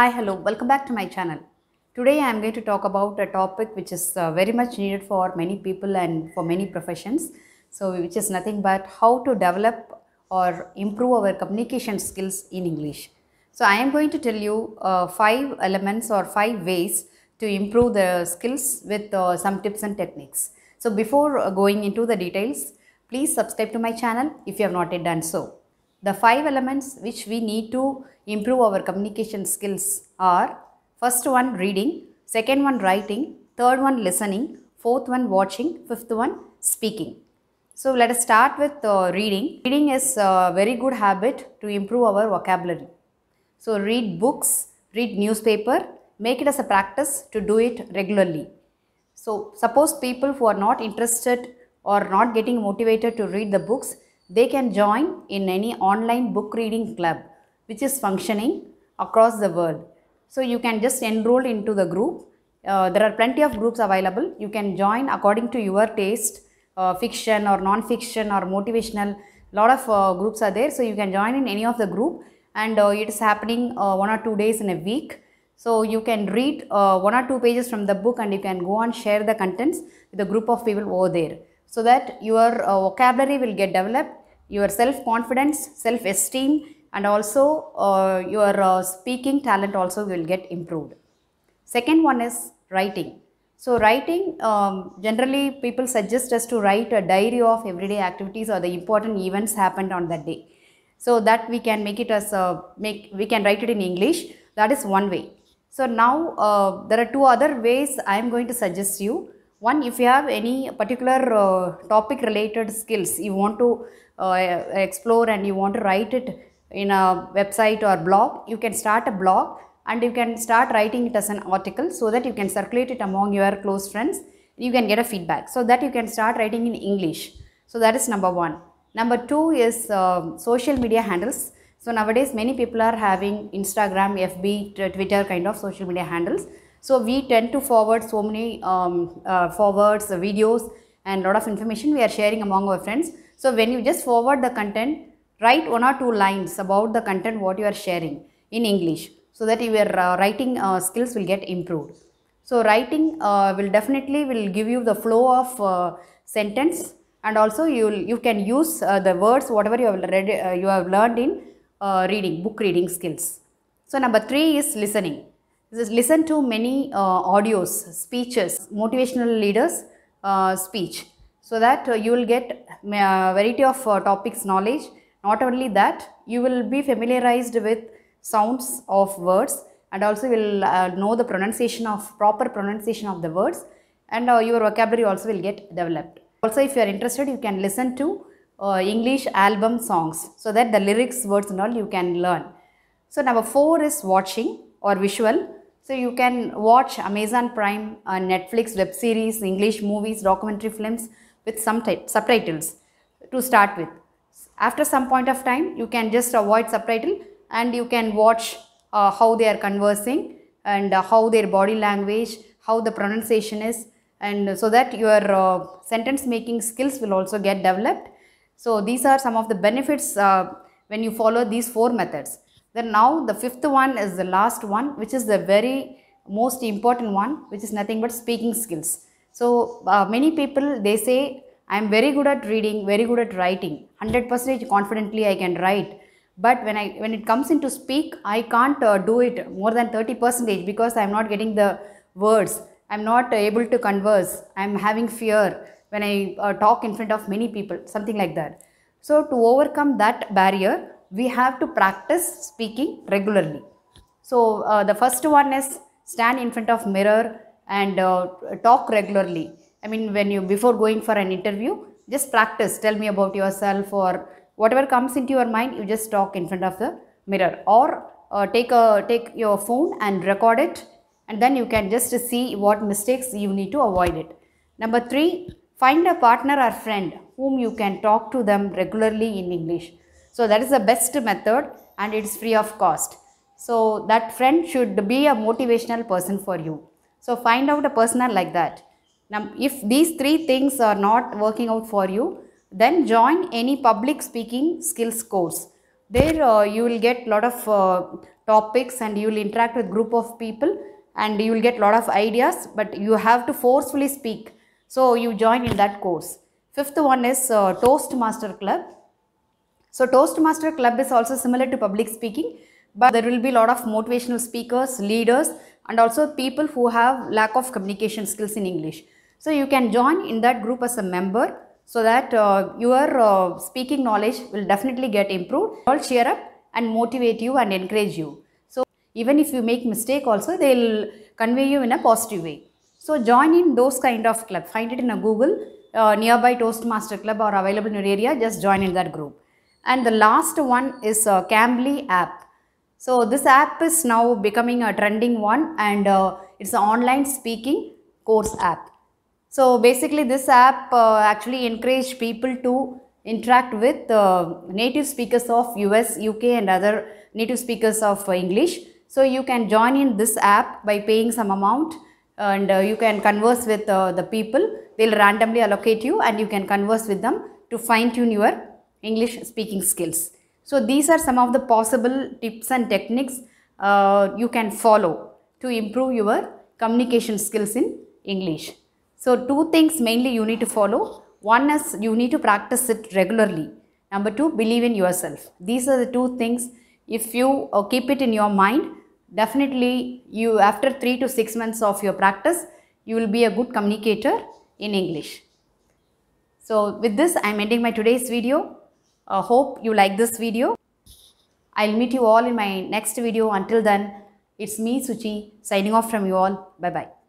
Hi, hello, welcome back to my channel. Today I am going to talk about a topic which is uh, very much needed for many people and for many professions. So which is nothing but how to develop or improve our communication skills in English. So I am going to tell you uh, five elements or five ways to improve the skills with uh, some tips and techniques. So before uh, going into the details, please subscribe to my channel if you have not yet done so. The five elements which we need to improve our communication skills are first one reading, second one writing, third one listening, fourth one watching, fifth one speaking. So let us start with uh, reading. Reading is a very good habit to improve our vocabulary. So read books, read newspaper, make it as a practice to do it regularly. So suppose people who are not interested or not getting motivated to read the books, they can join in any online book reading club which is functioning across the world. So you can just enroll into the group. Uh, there are plenty of groups available. You can join according to your taste, uh, fiction or non-fiction or motivational. Lot of uh, groups are there. So you can join in any of the group and uh, it is happening uh, one or two days in a week. So you can read uh, one or two pages from the book and you can go and share the contents with a group of people over there. So that your vocabulary will get developed your self-confidence, self-esteem and also uh, your uh, speaking talent also will get improved. Second one is writing. So writing, um, generally people suggest us to write a diary of everyday activities or the important events happened on that day. So that we can make it as, a, make we can write it in English. That is one way. So now uh, there are two other ways I am going to suggest you. One, if you have any particular uh, topic related skills, you want to uh, explore and you want to write it in a website or blog, you can start a blog and you can start writing it as an article so that you can circulate it among your close friends. You can get a feedback so that you can start writing in English. So that is number one. Number two is uh, social media handles. So nowadays many people are having Instagram, FB, Twitter kind of social media handles. So we tend to forward so many um, uh, forwards, uh, videos and lot of information we are sharing among our friends. So when you just forward the content, write one or two lines about the content what you are sharing in English so that your uh, writing uh, skills will get improved. So writing uh, will definitely will give you the flow of uh, sentence and also you you can use uh, the words whatever you have read uh, you have learned in reading book reading skills. So number three is listening. This is listen to many audios, speeches, motivational leaders speech so that you will get variety of uh, topics knowledge. Not only that, you will be familiarized with sounds of words and also will uh, know the pronunciation of proper pronunciation of the words and uh, your vocabulary also will get developed. Also if you are interested, you can listen to English album songs so that the lyrics, words and all you can learn. So number 4 is watching or visual. So you can watch Amazon Prime, uh, Netflix web series, English movies, documentary films with some subtitles to start with. After some point of time, you can just avoid subtitle and you can watch uh, how they are conversing and uh, how their body language, how the pronunciation is and so that your uh, sentence making skills will also get developed. So these are some of the benefits uh, when you follow these four methods. Then now the fifth one is the last one which is the very most important one which is nothing but speaking skills. So uh, many people they say I am very good at reading, very good at writing, 100% confidently I can write. But when I when it comes into speak, I can't uh, do it more than 30% because I am not getting the words. I am not able to converse. I am having fear when I uh, talk in front of many people, something like that. So to overcome that barrier, we have to practice speaking regularly. So uh, the first one is stand in front of mirror, and uh, talk regularly. I mean, when you before going for an interview, just practice. Tell me about yourself or whatever comes into your mind. You just talk in front of the mirror or uh, take a take your phone and record it, and then you can just see what mistakes you need to avoid it. Number three, find a partner or friend whom you can talk to them regularly in English. So that is the best method, and it's free of cost. So that friend should be a motivational person for you. So find out a personal like that. Now, if these three things are not working out for you, then join any public speaking skills course. There uh, you will get lot of uh, topics and you will interact with group of people and you will get lot of ideas but you have to forcefully speak. So you join in that course. Fifth one is uh, Toastmaster Club. So Toastmaster Club is also similar to public speaking but there will be lot of motivational speakers, leaders and also people who have lack of communication skills in English. So you can join in that group as a member so that uh, your uh, speaking knowledge will definitely get improved. All cheer up and motivate you and encourage you. So even if you make mistake also they will convey you in a positive way. So join in those kind of club. Find it in a Google uh, nearby Toastmaster club or available in your area. Just join in that group. And the last one is uh, Cambly app. So this app is now becoming a trending one and uh, it's an online speaking course app. So basically this app uh, actually encourages people to interact with uh, native speakers of US, UK and other native speakers of English. So you can join in this app by paying some amount and uh, you can converse with uh, the people. They'll randomly allocate you and you can converse with them to fine tune your English speaking skills. So these are some of the possible tips and techniques uh, you can follow to improve your communication skills in English. So two things mainly you need to follow. One is you need to practice it regularly. Number two, believe in yourself. These are the two things. If you uh, keep it in your mind, definitely you after three to six months of your practice, you will be a good communicator in English. So with this, I am ending my today's video. Uh, hope you like this video. I'll meet you all in my next video. Until then, it's me, Suchi, signing off from you all. Bye-bye.